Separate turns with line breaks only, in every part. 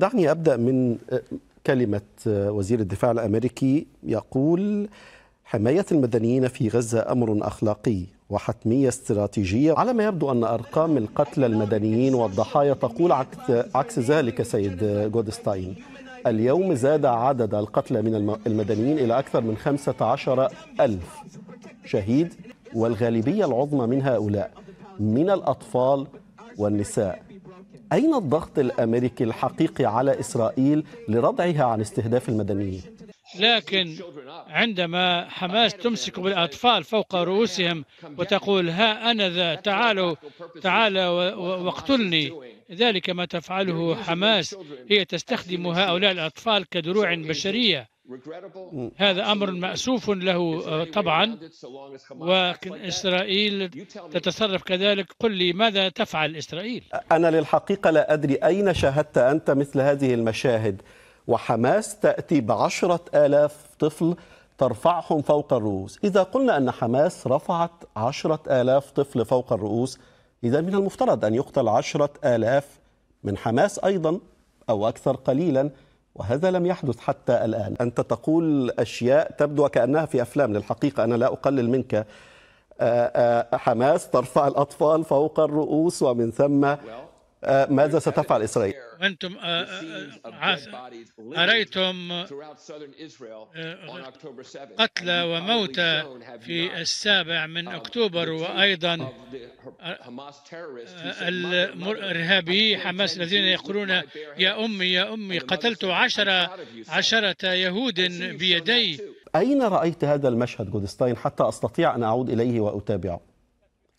دعني أبدأ من آه، كلمة آه، وزير الدفاع الأمريكي يقول حماية المدنيين في غزة أمر أخلاقي وحتمية استراتيجية على ما يبدو أن أرقام القتلى المدنيين والضحايا تقول عكس ذلك سيد جودستاين آه، اليوم زاد عدد القتلى من المدنيين إلى أكثر من 15000 ألف شهيد والغالبية العظمى من هؤلاء من الأطفال والنساء أين الضغط الأمريكي الحقيقي على إسرائيل لردعها عن استهداف المدنيين؟
لكن عندما حماس تمسك بالأطفال فوق رؤوسهم وتقول ها أنا ذا تعالوا تعالوا واقتلني ذلك ما تفعله حماس هي تستخدم هؤلاء الأطفال كدروع بشرية هذا أمر مأسوف له آه، طبعا ولكن إسرائيل تتصرف كذلك قل لي ماذا تفعل إسرائيل
أنا للحقيقة لا أدري أين شاهدت أنت مثل هذه المشاهد وحماس تأتي بعشرة آلاف طفل ترفعهم فوق الرؤوس إذا قلنا أن حماس رفعت عشرة آلاف طفل فوق الرؤوس إذا من المفترض أن يقتل عشرة آلاف من حماس أيضا أو أكثر قليلا وهذا لم يحدث حتى الآن أنت تقول أشياء تبدو وكأنها في أفلام للحقيقة أنا لا أقلل منك آه، آه، حماس ترفع الأطفال فوق الرؤوس ومن ثم آه، ماذا ستفعل إسرائيل
وأنتم أريتم قتلى وموتى في السابع من um, أكتوبر وأيضا آه، الإرهابي حماس الذين يقولون يا أمي يا أمي قتلت عشرة عشرة يهود بيدي
أين رأيت هذا المشهد جودستاين حتى أستطيع أن أعود إليه وأتابعه؟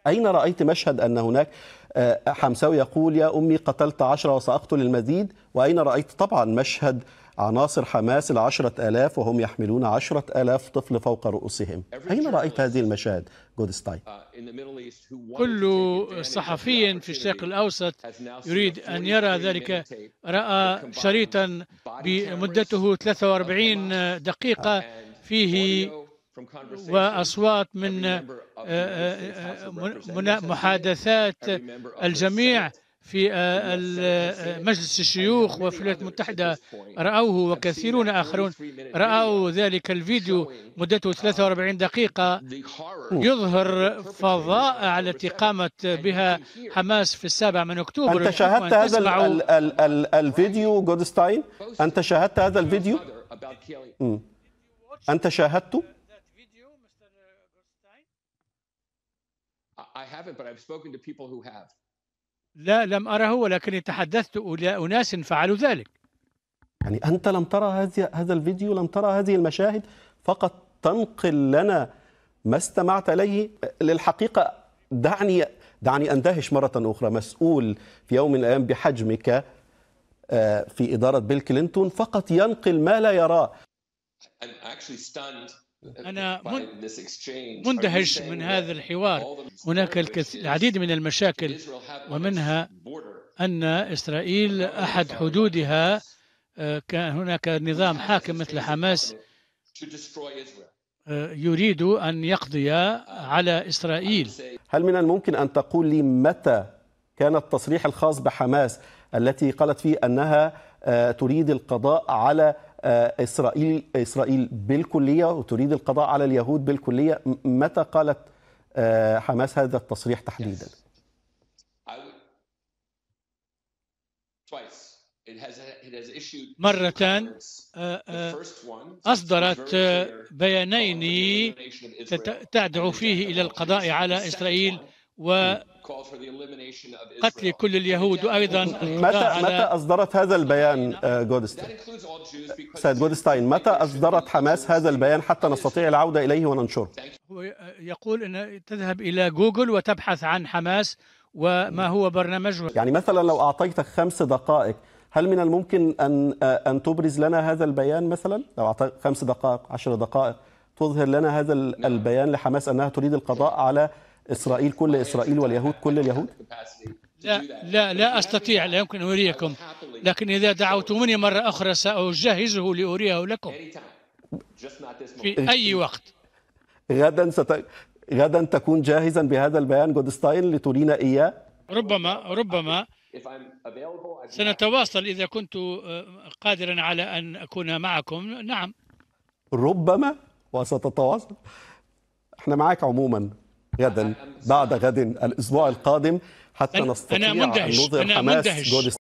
أين رأيت مشهد أن هناك آه، حمساوي يقول يا أمي قتلت عشرة وسأقتل المزيد وأين رأيت طبعا مشهد عناصر حماس العشرة ألاف وهم يحملون عشرة ألاف طفل فوق رؤوسهم أين رأيت هذه المشاهد جودستاين؟
كل صحفي في الشرق الأوسط يريد أن يرى ذلك رأى شريطا بمدته 43 دقيقة فيه وأصوات من آه، آه، آه، محادثات الجميع في مجلس الشيوخ وفي الولايات المتحدة رأوه وكثيرون آخرون رأوا ذلك الفيديو مدته 43 uh, دقيقة يظهر فظائع التي قامت بها حماس في السابع من أكتوبر أنت شاهدت هذا ال
ال ال الفيديو جودستاين أنت شاهدت هذا الفيديو؟ أنت شاهدته؟
I haven't, but I've spoken to people who have. لا لم أره ولكني تحدثت إلى أناس فعلوا ذلك
يعني أنت لم ترى هذه هذا الفيديو لم ترى هذه المشاهد فقط تنقل لنا ما استمعت إليه للحقيقة دعني دعني أندهش مرة أخرى مسؤول في يوم من الأيام بحجمك آه، في إدارة بيل كلينتون فقط ينقل ما لا يراه I'm
actually stunned أنا مندهش من هذا الحوار هناك الكثير العديد من المشاكل ومنها أن إسرائيل أحد حدودها آه، كان هناك نظام حاكم مثل حماس آه، يريد أن يقضي على إسرائيل
هل من الممكن أن تقول لي متى كان التصريح الخاص بحماس التي قالت فيه أنها آه، تريد القضاء على آه، إسرائيل إسرائيل بالكلية وتريد القضاء على اليهود بالكلية متى قالت آه، حماس هذا التصريح تحديدا؟ مرتان
آه، أصدرت بيانين تدعو فيه إلى القضاء على إسرائيل و قتل كل اليهود وايضا متى متى
اصدرت هذا البيان آه، جودستاين؟ سيد جودستاين متى اصدرت حماس هذا البيان حتى نستطيع العوده اليه وننشره؟
هو يقول ان تذهب الى جوجل وتبحث عن حماس
وما هو برنامجه يعني مثلا لو اعطيتك خمس دقائق هل من الممكن ان آه، ان تبرز لنا هذا البيان مثلا؟ لو اعطيتك خمس دقائق عشر دقائق تظهر لنا هذا نعم. البيان لحماس انها تريد القضاء على إسرائيل كل إسرائيل واليهود كل اليهود؟
لا لا لا أستطيع لا يمكن أريكم لكن إذا دعوتموني مرة أخرى سأجهزه لأريه لكم في إيه. أي وقت
غدا ست... غدا تكون جاهزا بهذا البيان جودستاين لترينا إياه
ربما ربما سنتواصل إذا كنت آه، قادرا على أن أكون معكم نعم
ربما وستتواصل احنا معاك عموما غدا بعد غد الاسبوع القادم حتى نستطيع أنا مندهش. نظهر حماس مندهش.